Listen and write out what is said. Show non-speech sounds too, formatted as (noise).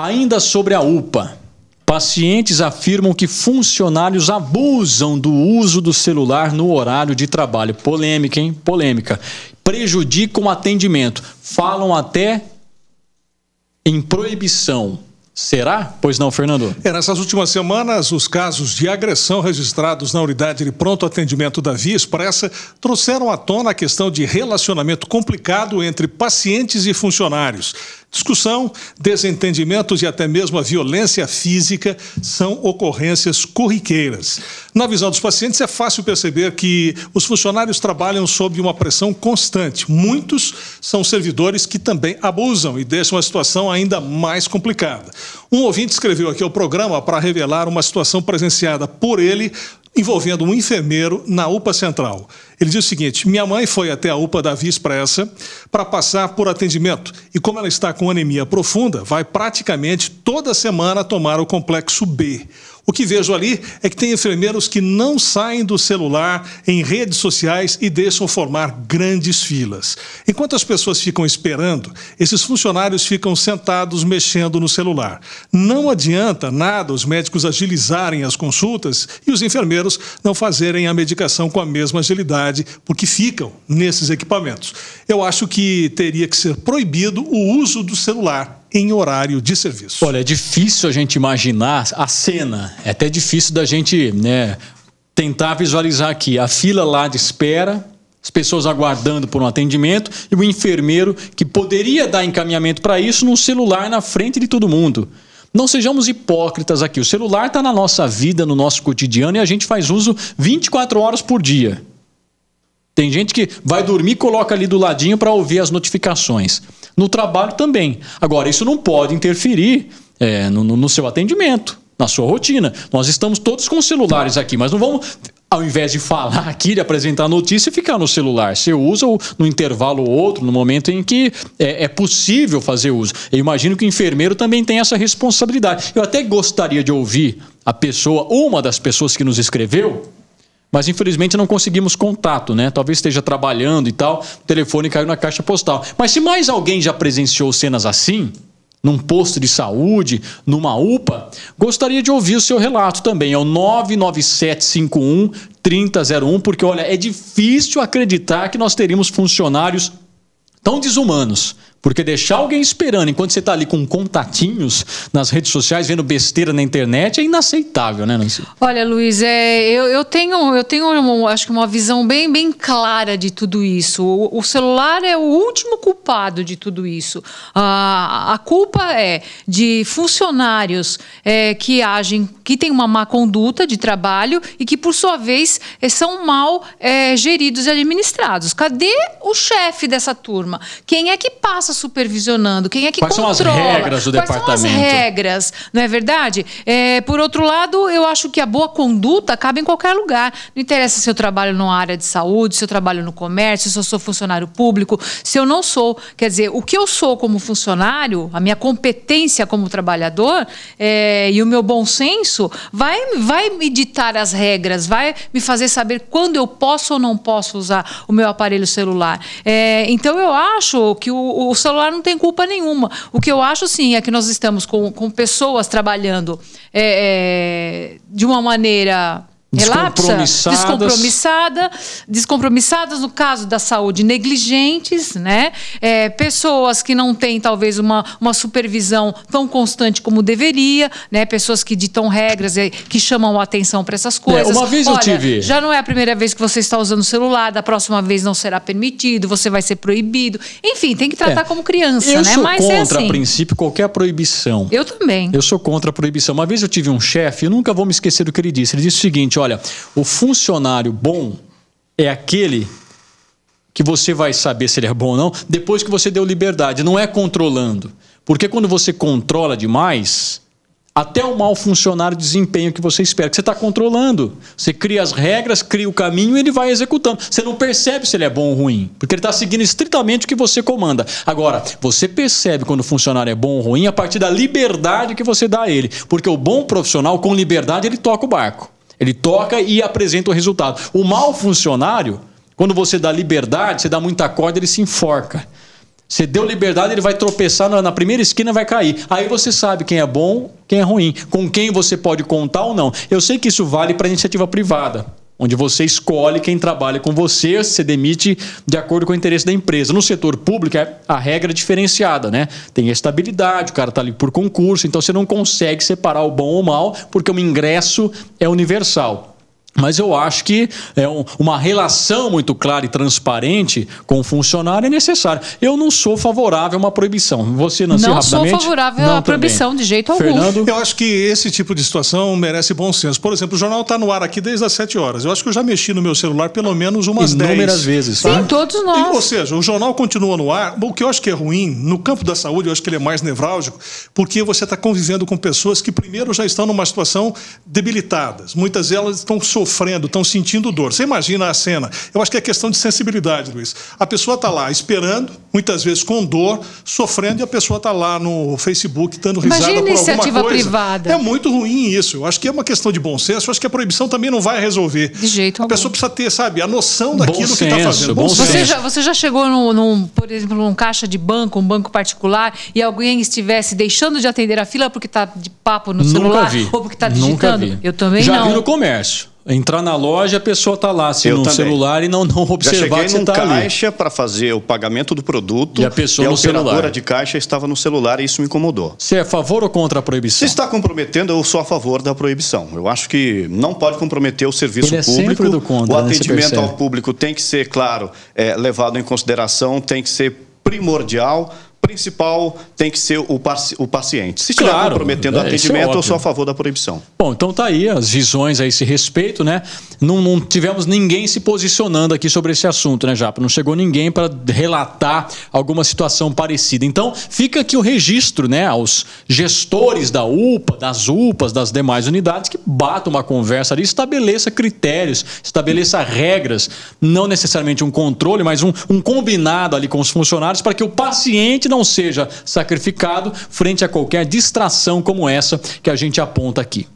Ainda sobre a UPA. Pacientes afirmam que funcionários abusam do uso do celular no horário de trabalho. Polêmica, hein? Polêmica. Prejudicam o atendimento. Falam até em proibição. Será? Pois não, Fernando? É, nessas últimas semanas, os casos de agressão registrados na unidade de pronto atendimento da Via Expressa trouxeram à tona a questão de relacionamento complicado entre pacientes e funcionários. Discussão, desentendimentos e até mesmo a violência física são ocorrências corriqueiras. Na visão dos pacientes, é fácil perceber que os funcionários trabalham sob uma pressão constante. Muitos são servidores que também abusam e deixam a situação ainda mais complicada. Um ouvinte escreveu aqui ao programa para revelar uma situação presenciada por ele envolvendo um enfermeiro na UPA Central. Ele diz o seguinte: minha mãe foi até a UPA da Via Expressa para passar por atendimento. E como ela está com anemia profunda, vai praticamente toda semana tomar o complexo B. O que vejo ali é que tem enfermeiros que não saem do celular em redes sociais e deixam formar grandes filas. Enquanto as pessoas ficam esperando, esses funcionários ficam sentados mexendo no celular. Não adianta nada os médicos agilizarem as consultas e os enfermeiros não fazerem a medicação com a mesma agilidade, porque ficam nesses equipamentos. Eu acho que teria que ser proibido o uso do celular em horário de serviço. Olha, é difícil a gente imaginar a cena. É até difícil da gente né, tentar visualizar aqui. A fila lá de espera, as pessoas aguardando por um atendimento e o enfermeiro que poderia dar encaminhamento para isso num celular na frente de todo mundo. Não sejamos hipócritas aqui. O celular está na nossa vida, no nosso cotidiano e a gente faz uso 24 horas por dia. Tem gente que vai dormir e coloca ali do ladinho para ouvir as notificações. No trabalho também. Agora, isso não pode interferir é, no, no seu atendimento, na sua rotina. Nós estamos todos com celulares aqui, mas não vamos ao invés de falar (laughs) aqui, de apresentar a notícia, ficar no celular. Você usa no intervalo ou outro, no momento em que é, é, possível fazer uso. Eu imagino que o enfermeiro também tem essa responsabilidade. Eu até gostaria de ouvir a pessoa, uma das pessoas que nos escreveu, mas infelizmente não conseguimos contato, né? Talvez esteja trabalhando e tal, o telefone caiu na caixa postal. Mas se mais alguém já presenciou cenas assim, num posto de saúde, numa UPA, gostaria de ouvir o seu relato também. É o 99751 3001, porque olha, é difícil acreditar que nós teríamos funcionários tão desumanos porque deixar alguém esperando enquanto você está ali com contatinhos nas redes sociais, vendo besteira na internet, é inaceitável, né, Nancy? Olha, Luiz, é, eu, eu tenho, eu tenho uma, acho que uma visão bem, bem clara de tudo isso. O, o celular é o último culpado de tudo isso. A, a culpa é de funcionários é, que agem, que têm uma má conduta de trabalho e que, por sua vez, é, são mal é, geridos e administrados. Cadê o chefe dessa turma? Quem é que passa? passa supervisionando? Quem é que Quais controla? Quais são as regras do Quais departamento? Quais são as regras, não é verdade? É, por outro lado, eu acho que a boa conduta cabe em qualquer lugar. Não interessa se eu trabalho numa área de saúde, se eu trabalho no comércio, se eu sou funcionário público, se eu não sou. Quer dizer, o que eu sou como funcionário, a minha competência como trabalhador é, e o meu bom senso vai, vai me ditar as regras, vai me fazer saber quando eu posso ou não posso usar o meu aparelho celular. É, então eu acho que o, o, celular não tem culpa nenhuma. O que eu acho, sim, é que nós estamos com, com pessoas trabalhando é, é de uma maneira descompromissadas. descompromissada, descompromissadas no caso da saúde, negligentes, né? É, pessoas que não têm talvez uma, uma supervisão tão constante como deveria, né? Pessoas que ditam regras e que chamam a atenção para essas é, coisas. É, uma vez Olha, eu tive. Já não é a primeira vez que você está usando o celular, da próxima vez não será permitido, você vai ser proibido. Enfim, tem que tratar é. como criança, eu né? Sou Mas é contra, é assim. a princípio, qualquer proibição. Eu também. Eu sou contra a proibição. Uma vez eu tive um chefe, eu nunca vou me esquecer do que ele disse. Ele disse o seguinte: seguinte: olha, o funcionário bom é aquele que você vai saber se ele é bom ou não depois que você deu liberdade, não é controlando. Porque quando você controla demais, até o mau funcionário desempenha o que você espera, que você está controlando. Você cria as regras, cria o caminho e ele vai executando. Você não percebe se ele é bom ou ruim, porque ele está seguindo estritamente o que você comanda. Agora, você percebe quando o funcionário é bom ou ruim a partir da liberdade que você dá a ele. Porque o bom profissional, com liberdade, ele toca o barco. Ele toca e apresenta o resultado. O mau funcionário, quando você dá liberdade, você dá muita corda, ele se enforca. Você deu liberdade, ele vai tropeçar na, primeira esquina vai cair. Aí você sabe quem é bom, quem é ruim, com quem você pode contar ou não. Eu sei que isso vale para iniciativa privada onde você escolhe quem trabalha com você, você demite de acordo com o interesse da empresa. No setor público, é, a regra é diferenciada, né? Tem a estabilidade, o cara está ali por concurso, então você não consegue separar o bom ou o mal, porque o ingresso é universal. Mas eu acho que é um, uma relação muito clara e transparente com o funcionário é necessária. Eu não sou favorável a uma proibição. Você, Nancy, não rapidamente? Não sou favorável a à proibição de jeito algum. Fernando? Eu acho que esse tipo de situação merece bom senso. Por exemplo, o jornal está no ar aqui desde as 7 horas. Eu acho que eu já mexi no meu celular pelo menos umas Inúmeras 10. vezes. Tá? Sim, todos nós. E, ou seja, o jornal continua no ar. O que eu acho que é ruim, no campo da saúde, eu acho que ele é mais nevrálgico, porque você está convivendo com pessoas que primeiro já estão numa situação debilitadas. Muitas delas estão sofrendo sofrendo, estão sentindo dor. Você imagina a cena? Eu acho que é questão de sensibilidade, Luiz. A pessoa está lá esperando, muitas vezes com dor, sofrendo, e a pessoa está lá no Facebook dando risada Imagina por iniciativa coisa. privada. É muito ruim isso. Eu acho que é uma questão de bom senso. Eu acho que a proibição também não vai resolver. De jeito algum. A pessoa precisa ter, sabe, a noção daquilo que está fazendo. Bom senso. Você, já, você já chegou, num, num, por exemplo, num caixa de banco, um banco particular, e alguém estivesse deixando de atender a fila porque está de papo no Nunca celular vi. ou porque está digitando? Eu também já não. Já vi no comércio entrar na loja, a pessoa está lá, se no celular e não, não observar Já que você está ali. caixa para fazer o pagamento do produto e a pessoa e a no operadora de caixa estava no celular e isso me incomodou. Você é a favor ou contra a proibição? Se está comprometendo, eu sou a favor da proibição. Eu acho que não pode comprometer o serviço Ele é público. contra, o né? atendimento né? ao público tem que ser, claro, é, levado em consideração, tem que ser primordial principal tem que ser o, paci o paciente. Se estiver claro, comprometendo o é, é atendimento, é eu sou a favor da proibição. Bom, então tá aí as visões a esse respeito, né? Não, não tivemos ninguém se posicionando aqui sobre esse assunto, né, Japa? Não chegou ninguém para relatar alguma situação parecida. Então, fica aqui o registro, né, aos gestores da UPA, das UPAs, das demais unidades, que batam uma conversa ali, estabeleça critérios, estabeleça regras, não necessariamente um controle, mas um, um combinado ali com os funcionários para que o paciente que não seja sacrificado frente a qualquer distração como essa que a gente aponta aqui.